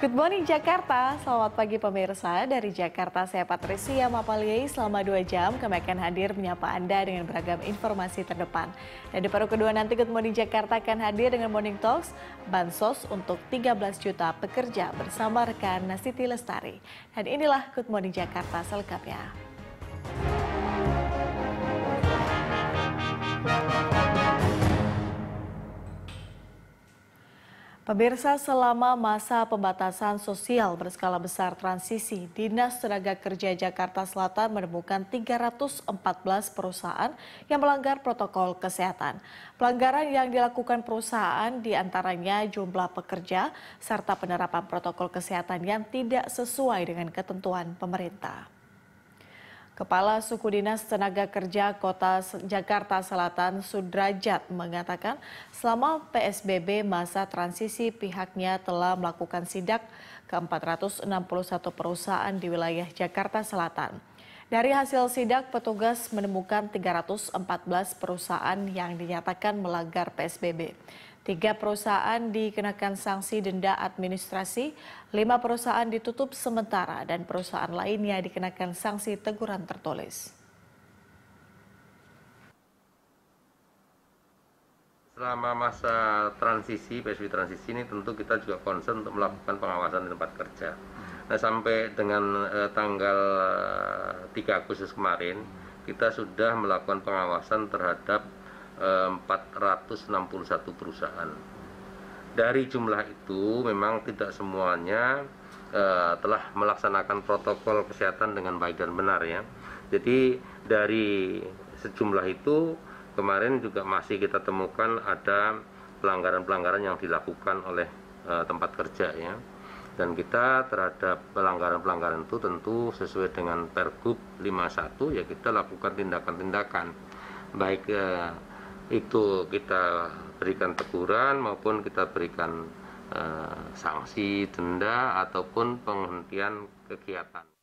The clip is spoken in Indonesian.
Good morning Jakarta, selamat pagi pemirsa. Dari Jakarta, saya Patricia Mapaliei. Selama dua jam kami akan hadir menyapa Anda dengan beragam informasi terdepan. Dan di paruh kedua nanti Good Morning Jakarta akan hadir dengan Morning Talks, Bansos untuk 13 juta pekerja bersama rekan Nasiti Lestari. Dan inilah Good Morning Jakarta selengkapnya. Pemirsa, selama masa pembatasan sosial berskala besar transisi, Dinas Tenaga Kerja Jakarta Selatan menemukan 314 perusahaan yang melanggar protokol kesehatan. Pelanggaran yang dilakukan perusahaan diantaranya jumlah pekerja serta penerapan protokol kesehatan yang tidak sesuai dengan ketentuan pemerintah. Kepala Suku Dinas Tenaga Kerja Kota Jakarta Selatan Sudrajat mengatakan selama PSBB masa transisi pihaknya telah melakukan sidak ke 461 perusahaan di wilayah Jakarta Selatan. Dari hasil sidak, petugas menemukan 314 perusahaan yang dinyatakan melanggar PSBB. Tiga perusahaan dikenakan sanksi denda administrasi, lima perusahaan ditutup sementara, dan perusahaan lainnya dikenakan sanksi teguran tertulis. Selama masa transisi, PSBB transisi ini tentu kita juga concern untuk melakukan pengawasan di tempat kerja Nah, sampai dengan eh, tanggal 3 eh, Agustus kemarin kita sudah melakukan pengawasan terhadap 461 eh, perusahaan. Dari jumlah itu memang tidak semuanya telah melaksanakan protokol kesehatan dengan baik dan benar ya. Jadi dari sejumlah itu kemarin juga masih kita temukan ada pelanggaran-pelanggaran yang dilakukan oleh tempat kerja ya dan kita terhadap pelanggaran-pelanggaran itu tentu sesuai dengan Pergub 51 ya kita lakukan tindakan-tindakan baik eh, itu kita berikan teguran maupun kita berikan eh, sanksi denda ataupun penghentian kegiatan